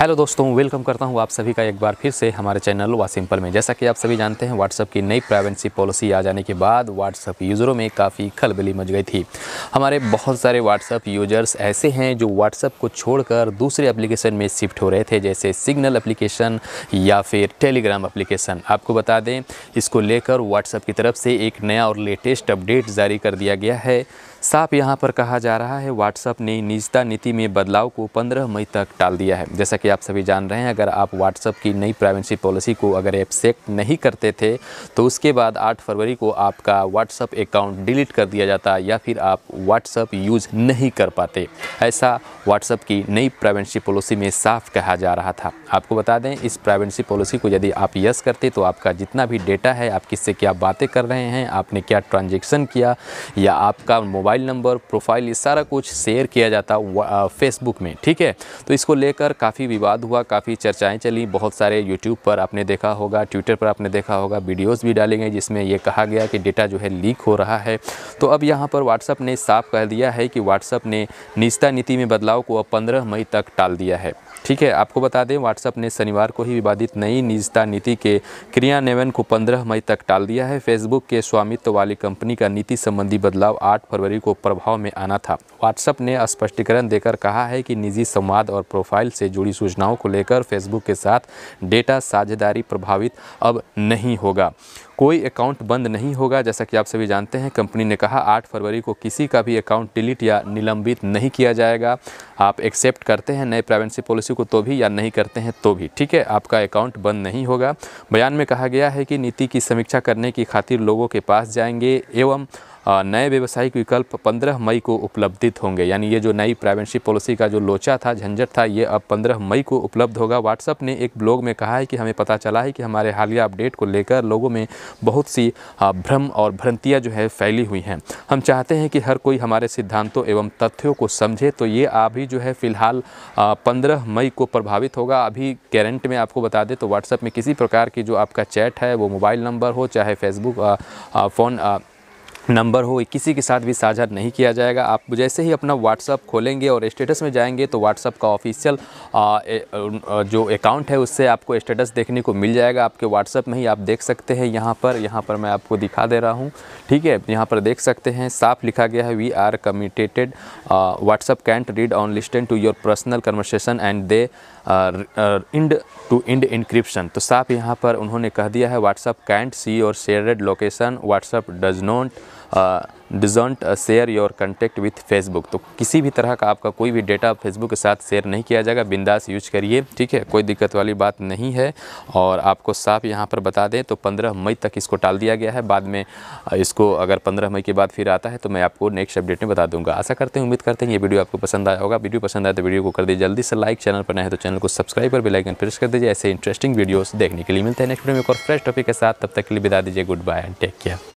hello दोस्तों welcome करता हूं आप सभी का एक बार फिर से हमारे चैनल वा सिंपल में जैसा कि आप सभी जानते हैं व्हाट्सअप की नई प्राइवेंसी पॉलिसी आ जाने के बाद व्हाट्सअप यूज़रों में काफ़ी खलबली मच गई थी हमारे बहुत सारे व्हाट्सअप यूजर्स ऐसे हैं जो व्हाट्सअप को छोड़कर दूसरे एप्लीकेशन में शिफ्ट हो रहे थे जैसे सिग्नल अप्लीकेशन या फिर टेलीग्राम अप्लीकेशन आपको बता दें इसको लेकर व्हाट्सअप की तरफ से एक नया और लेटेस्ट अपडेट जारी कर दिया गया है साफ यहाँ पर कहा जा रहा है व्हाट्सअप ने निजता नीति में बदलाव को 15 मई तक टाल दिया है जैसा कि आप सभी जान रहे हैं अगर आप व्हाट्सअप की नई प्राइवेसी पॉलिसी को अगर एक्सेप्ट नहीं करते थे तो उसके बाद 8 फरवरी को आपका व्हाट्सअप अकाउंट डिलीट कर दिया जाता या फिर आप व्हाट्सअप यूज़ नहीं कर पाते ऐसा व्हाट्सअप की नई प्राइवेंसी पॉलिसी में साफ कहा जा रहा था आपको बता दें इस प्राइवेंसी पॉलिसी को यदि आप यस करते तो आपका जितना भी डेटा है आप किससे क्या बातें कर रहे हैं आपने क्या ट्रांजेक्शन किया या आपका मोबाइल मोबाइल नंबर प्रोफाइल ये सारा कुछ शेयर किया जाता फेसबुक में ठीक है तो इसको लेकर काफ़ी विवाद हुआ काफ़ी चर्चाएँ चली बहुत सारे यूट्यूब पर आपने देखा होगा ट्विटर पर आपने देखा होगा वीडियोज़ भी डाले गए जिसमें यह कहा गया कि डेटा जो है लीक हो रहा है तो अब यहाँ पर व्हाट्सअप ने साफ कह दिया है कि व्हाट्सअप ने निजता नीति में बदलाव को अब पंद्रह मई तक टाल दिया है ठीक है आपको बता दें व्हाट्सएप ने शनिवार को ही विवादित नई निजता नीति के क्रियान्वयन को 15 मई तक टाल दिया है फेसबुक के स्वामित्व वाली कंपनी का नीति संबंधी बदलाव 8 फरवरी को प्रभाव में आना था व्हाट्सएप ने स्पष्टीकरण देकर कहा है कि निजी संवाद और प्रोफाइल से जुड़ी सूचनाओं को लेकर फेसबुक के साथ डेटा साझेदारी प्रभावित अब नहीं होगा कोई अकाउंट बंद नहीं होगा जैसा कि आप सभी जानते हैं कंपनी ने कहा 8 फरवरी को किसी का भी अकाउंट डिलीट या निलंबित नहीं किया जाएगा आप एक्सेप्ट करते हैं नए प्राइवेंसी पॉलिसी को तो भी या नहीं करते हैं तो भी ठीक है आपका अकाउंट बंद नहीं होगा बयान में कहा गया है कि नीति की समीक्षा करने की खातिर लोगों के पास जाएंगे एवं नए व्यवसायिक विकल्प 15 मई को उपलब्धित होंगे यानी ये जो नई प्राइवेंसी पॉलिसी का जो लोचा था झंझट था ये अब 15 मई को उपलब्ध होगा व्हाट्सअप ने एक ब्लॉग में कहा है कि हमें पता चला है कि हमारे हालिया अपडेट को लेकर लोगों में बहुत सी भ्रम और भ्रंतियाँ जो है फैली हुई हैं हम चाहते हैं कि हर कोई हमारे सिद्धांतों एवं तथ्यों को समझे तो ये अभी जो है फ़िलहाल पंद्रह मई को प्रभावित होगा अभी कैरेंट में आपको बता दें तो व्हाट्सअप में किसी प्रकार की जो आपका चैट है वो मोबाइल नंबर हो चाहे फेसबुक फ़ोन नंबर हो किसी के साथ भी साझा नहीं किया जाएगा आप जैसे ही अपना व्हाट्सअप खोलेंगे और स्टेटस में जाएंगे तो व्हाट्सअप का ऑफिशियल जो अकाउंट है उससे आपको स्टेटस देखने को मिल जाएगा आपके व्हाट्सअप में ही आप देख सकते हैं यहाँ पर यहाँ पर मैं आपको दिखा दे रहा हूँ ठीक है यहाँ पर देख सकते हैं साफ लिखा गया है we are committed WhatsApp can't read or listen to your personal conversation and they end to end encryption तो साफ यहाँ पर उन्होंने कह दिया है व्हाट्सअप कैंट सी और shared location WhatsApp does not doesn't share your contact with Facebook तो किसी भी तरह का आपका कोई भी डेटा फेसबुक के साथ शेयर नहीं किया जाएगा बिंदास यूज करिए ठीक है कोई दिक्कत वाली बात नहीं है और आपको साफ यहाँ पर बता दें तो 15 मई तक इसको टाल दिया गया है बाद में इसको अगर 15 मई के बाद फिर आता है तो मैं आपको नेक्स्ट अपडेट में बता दूंगा आशा करते हैं उम्मीद करते हैं ये वीडियो आपको पसंद आया होगा वीडियो पसंद आए तो वीडियो को कर दीजिए जल्दी से लाइक चैनल पर नहीं तो चैनल को सब्सक्राइब और बेलाइकन प्रेस कर दीजिए ऐसे इंटरेस्टिंग वीडियोज़ देखने के लिए मिलते हैं नेक्स्ट वीडियो में एक और फ्रेश टॉपिक के साथ तब तक के लिए बता दीजिए good bye and take care